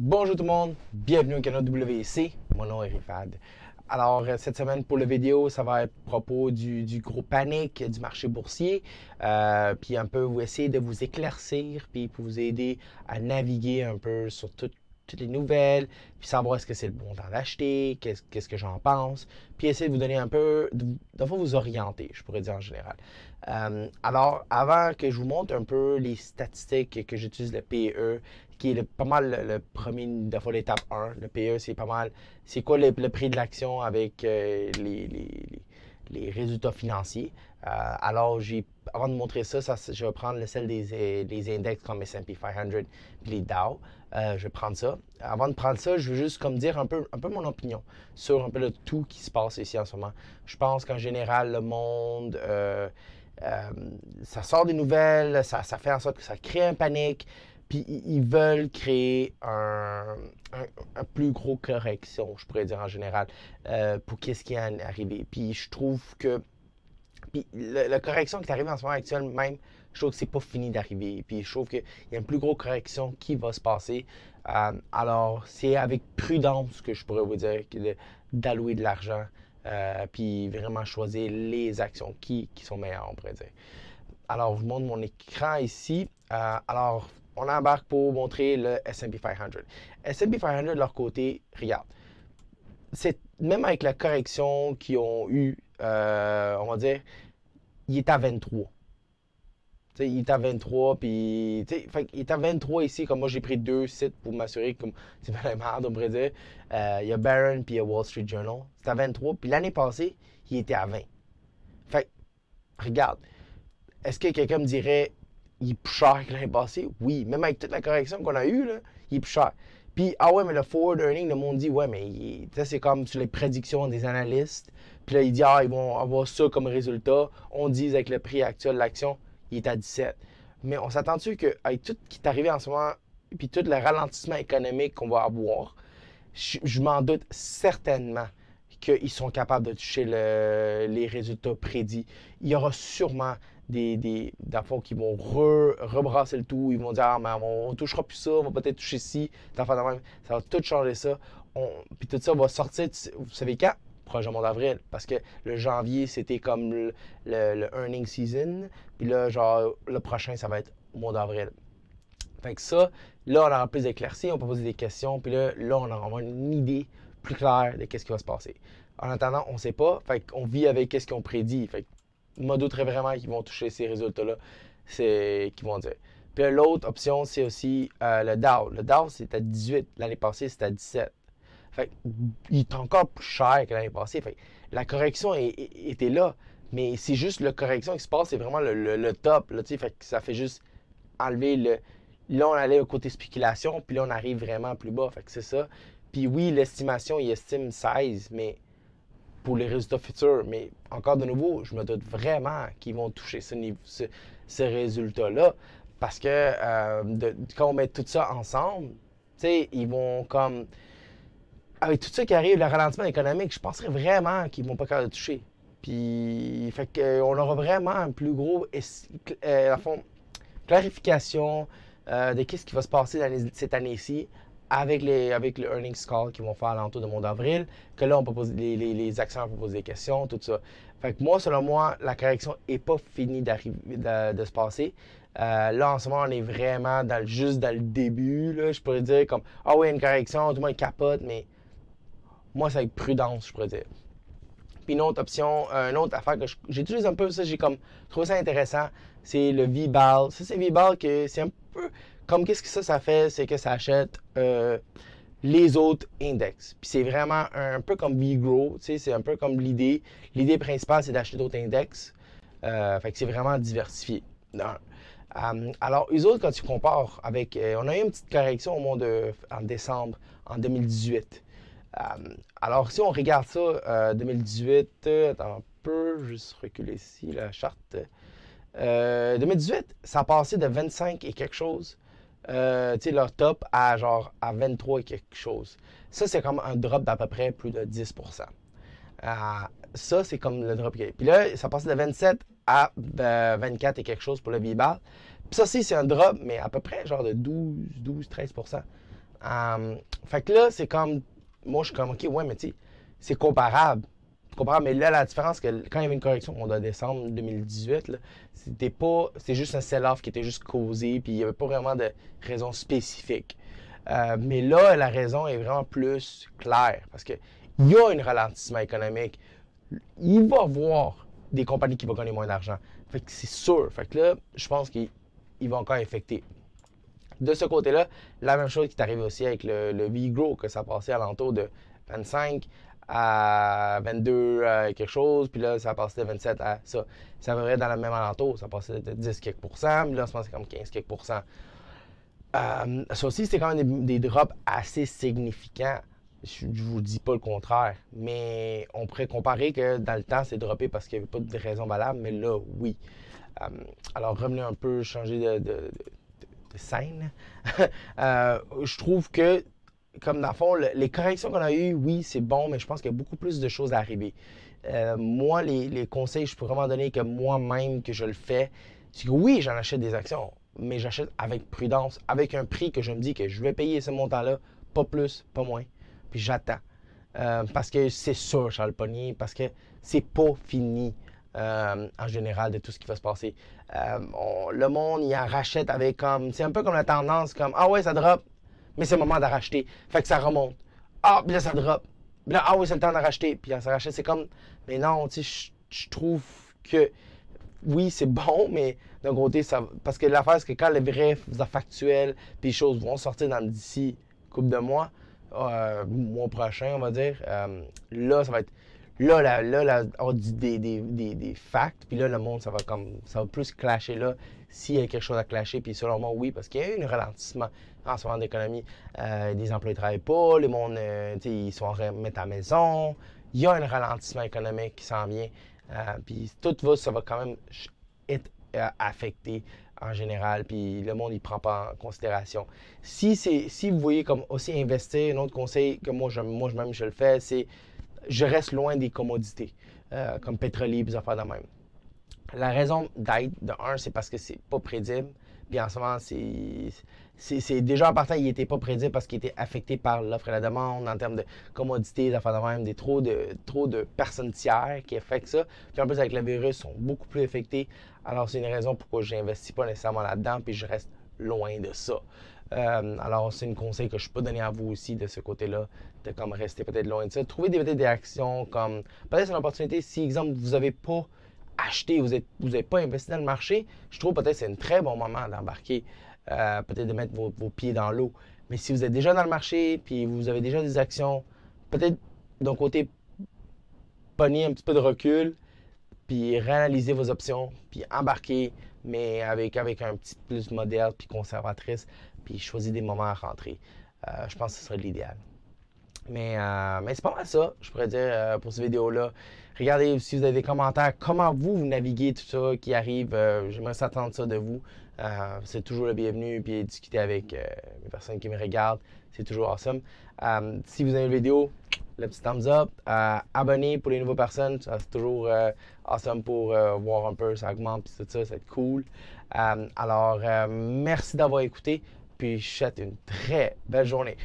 Bonjour tout le monde, bienvenue au canal WC, mon nom est Rifad. Alors, euh, cette semaine pour la vidéo, ça va être à propos du, gros panique du marché boursier, euh, puis un peu vous essayer de vous éclaircir, puis pour vous aider à naviguer un peu sur toutes les nouvelles, puis savoir est-ce que c'est le bon temps d'acheter, qu'est-ce que j'en pense, puis essayer de vous donner un peu, de, vous orienter, je pourrais dire en général. Euh, alors, avant que je vous montre un peu les statistiques que j'utilise le PE, qui est pas mal le, premier, de fois l'étape 1. Le PE, c'est pas mal. C'est quoi le, prix de l'action avec euh, les, résultats financiers? Euh, alors, j'ai, avant de montrer ça, je vais prendre celle des, des index comme S&P 500 et les Dow. Euh, je vais prendre ça. Avant de prendre ça, je veux juste comme dire un peu, un peu mon opinion sur un peu tout tout qui se passe ici en ce moment. Je pense qu'en général, le monde... ça sort des nouvelles, ça, ça, fait en sorte que ça crée un panique. Puis ils veulent créer un, plus gros correction, je pourrais dire en général, euh, pour qu'est-ce qui est arrivé. Puis je trouve que puis la correction qui est arrivée en ce moment actuel, même, je trouve que c'est pas fini d'arriver. Puis je trouve qu'il y a une plus grosse correction qui va se passer. Euh, alors, c'est avec prudence que je pourrais vous dire d'allouer de, l'argent, euh, puis vraiment choisir les actions qui, sont meilleures, on pourrait dire. Alors, je vous montre mon écran ici. alors, on embarque pour montrer le S&P 500. S&P 500, de leur côté, regarde, c'est même avec la correction qu'ils ont eue, euh, on va dire, il est à 23. il est à 23, puis. Il est à 23 ici, comme moi j'ai pris deux sites pour m'assurer que c'est pas la merde, on pourrait dire. Euh, il y a Barron, puis il y a Wall Street Journal. C'est à 23, puis l'année passée, il était à 20. Fait regarde, est-ce que quelqu'un me dirait, il est plus cher que l'année passée. Oui, même avec toute la correction qu'on a eue, là, il est plus cher. Puis, ah ouais, mais le forward earning, le monde dit, ouais, mais ça, c'est comme sur les prédictions des analystes. Puis là, il dit, ah, ils vont avoir ça comme résultat. On dit, avec le prix actuel de l'action, il est à 17. Mais on s'attend-tu qu'avec tout ce qui est arrivé en ce moment, puis tout le ralentissement économique qu'on va avoir, je, m'en doute certainement qu'ils sont capables de toucher les résultats prédits. Il y aura sûrement des, des dans le qui vont re, rebrasser le tout. Ils vont dire, ah, mais on, ne touchera plus ça, on va peut-être toucher ci, Dans le même, ça va tout changer ça. On, puis tout ça va sortir, vous savez quand? Prochain mois d'avril. Parce que le janvier, c'était comme le, le, earning season. Puis là, genre, le prochain, ça va être au mois d'avril. Fait que ça, là, on aura plus d'éclaircies, on peut poser des questions. Puis là, là, on aura une idée plus claire de qu'est-ce qui va se passer. En attendant, on ne sait pas. Fait qu'on vit avec qu'est-ce qu'on prédit. Fait que me douterais vraiment qu'ils vont toucher ces résultats-là, c'est qu'ils vont dire. Puis l'autre option, c'est aussi euh, le Dow. Le Dow, c'est à 18. L'année passée, c'était à 17. Fait il est encore plus cher que l'année passée. la correction était là, mais c'est juste la correction qui se passe, c'est vraiment le, le, top. fait que ça fait juste enlever le. Là, on allait au côté spéculation, puis là, on arrive vraiment plus bas. Fait que c'est ça. Puis oui, l'estimation, il estime 16, mais pour les résultats futurs. Mais encore de nouveau, je me doute vraiment qu'ils vont toucher ce niveau, ces résultats-là. Parce que euh, quand on met tout ça ensemble, ils vont comme. Avec tout ce qui arrive, le ralentissement économique, je penserais vraiment qu'ils vont pas capable de toucher. Puis, fait on aura vraiment un plus gros, euh, fond, clarification euh, de qu'est-ce qui va se passer cette année-ci avec, les, avec le earnings call qu'ils vont faire à l'entour de mois d'avril, que là, on peut poser, les, les, les poser des questions, tout ça. Fait que moi, selon moi, la correction n'est pas finie de, se passer. Euh, là, en ce moment, on est vraiment dans, juste dans le début. Là, je pourrais dire comme Ah oui, une correction, tout le monde capote, mais moi, c'est avec prudence, je pourrais dire. Puis une autre option, euh, une autre affaire que j'ai toujours un peu, ça, j'ai comme trouvé ça intéressant, c'est le V-Ball. Ça, c'est V-Ball que c'est un peu comme qu'est-ce que ça, ça fait, c'est que ça achète euh, les autres index. Puis c'est vraiment un, peu comme B-Grow, c'est un peu comme l'idée. L'idée principale, c'est d'acheter d'autres index. Euh, fait que c'est vraiment diversifié. Euh, alors, eux autres, quand tu compares avec. on a eu une petite correction au mois de. en décembre, en 2018. alors, si on regarde ça, 2018, attends un peu, juste reculer ici la charte. 2018, ça a passé de 25 et quelque chose euh, leur top à genre à 23 et quelque chose. Ça, c'est comme un drop d'à peu près plus de 10 euh, Ça, c'est comme le drop. Puis là, ça passe de 27 à 24 euh, et quelque chose pour le v ça Puis ça, c'est un drop, mais à peu près genre de 12, 12, 13 Fait que là, c'est comme. Moi, je suis comme, OK, ouais, mais tu sais, c'est comparable. Mais là, la différence, que quand il y avait une correction, on décembre 2018, c'était C'est juste un sell-off qui était juste causé, puis il n'y avait pas vraiment de raison spécifique. Euh, mais là, la raison est vraiment plus claire parce qu'il y a un ralentissement économique. Il va y avoir des compagnies qui vont gagner moins d'argent. Fait que c'est sûr. Fait que là, je pense qu'ils vont encore infecter. De ce côté-là, la même chose qui est t'arrive aussi avec le, le V-Grow, que ça passait à l'entour de 25 à 22 euh, quelque chose, puis là, ça passé de 27 à ça. Ça va dans la même alentour, ça passait de 10 quelques pourcents, là, en ce moment, c'est comme 15 quelques pourcents. Euh, ça aussi, c'est quand même des, drops assez significants. Je ne vous dis pas le contraire, mais on pourrait comparer que dans le temps, c'est droppé parce qu'il n'y avait pas de raison valable, mais là, oui. Euh, alors, revenez un peu, changer de, de scène. je trouve que comme dans le fond, les corrections qu'on a eues, oui, c'est bon, mais je pense qu'il y a beaucoup plus de choses à arriver. Euh, moi, les, conseils je pourrais vraiment donner que moi-même que je le fais, c'est que oui, j'en achète des actions, mais j'achète avec prudence, avec un prix que je me dis que je vais payer ce montant-là, pas plus, pas moins. Puis j'attends. Euh, parce que c'est sûr, Charles Pognier, parce que c'est pas fini. Euh, en général de tout ce qui va se passer. le monde, il en rachète avec comme. C'est un peu comme la tendance, comme Ah ouais, ça drop, mais c'est le moment d'arracher. Fait que ça remonte. Ah, puis là, ça drop. Puis là, ah oui, c'est le temps d'arracher. Puis ça rachète. C'est comme, mais non, tu sais, je trouve que oui, c'est bon, mais d'un côté, ça. Parce que l'affaire, c'est que quand les vrais factuels, puis les choses vont sortir dans d'ici couple de mois, euh, mois prochain, on va dire, euh, là, ça va être Là, là, là, on dit des, des, facts, puis là, le monde, ça va comme ça va plus clasher là, s'il y a quelque chose à clasher, puis selon moi, oui, parce qu'il y a eu un ralentissement en ce moment d'économie. Euh, les emplois ne travaillent pas, le monde, euh, sais, ils sont en à la maison. Il y a un ralentissement économique qui s'en vient. Euh, puis tout va, ça va quand même être euh, affecté en général, puis le monde ne prend pas en considération. Si, si vous voyez comme aussi investir, un autre conseil que moi, je, moi même je le fais, c'est je reste loin des commodités, euh, comme pétrolier et affaires de même. La raison d'être, de 1, c'est parce que c'est pas prédible. Puis en ce moment, c'est déjà en partant, il n'était pas prédible parce qu'il était affecté par l'offre et la demande en termes de commodités, d'affaires de même, des trop de, trop de personnes tiers qui affectent ça. Puis en plus, avec le virus, ils sont beaucoup plus affectés. Alors, c'est une raison pourquoi je n'investis pas nécessairement là-dedans, puis je reste loin de ça. Euh, alors, c'est un conseil que je peux donner à vous aussi de ce côté-là, de comme rester peut-être loin de ça. Trouver des, des actions comme peut-être une opportunité. Si, exemple, vous n'avez pas acheté, vous n'avez pas investi dans le marché, je trouve peut-être que c'est un très bon moment d'embarquer, euh, peut-être de mettre vos, pieds dans l'eau. Mais si vous êtes déjà dans le marché, puis vous avez déjà des actions, peut-être d'un côté, pogner un petit peu de recul, puis réanalyser vos options, puis embarquer, mais avec, avec un petit plus moderne puis conservatrice puis choisir des moments à rentrer. Euh, je pense que ce serait l'idéal. Mais, euh, mais c'est pas mal ça, je pourrais dire, euh, pour cette vidéo-là. Regardez si vous avez des commentaires, comment vous, vous naviguez tout ça qui arrive. J'aimerais s'attendre ça de vous. c'est toujours le bienvenu, puis discuter avec les personnes qui me regardent, c'est toujours awesome. si vous aimez la vidéo, le petit thumbs up, abonnez pour les nouveaux personnes, c'est toujours awesome pour voir un peu ça augmente, puis tout ça, c'est cool. alors, merci d'avoir écouté puis je souhaite une très belle journée.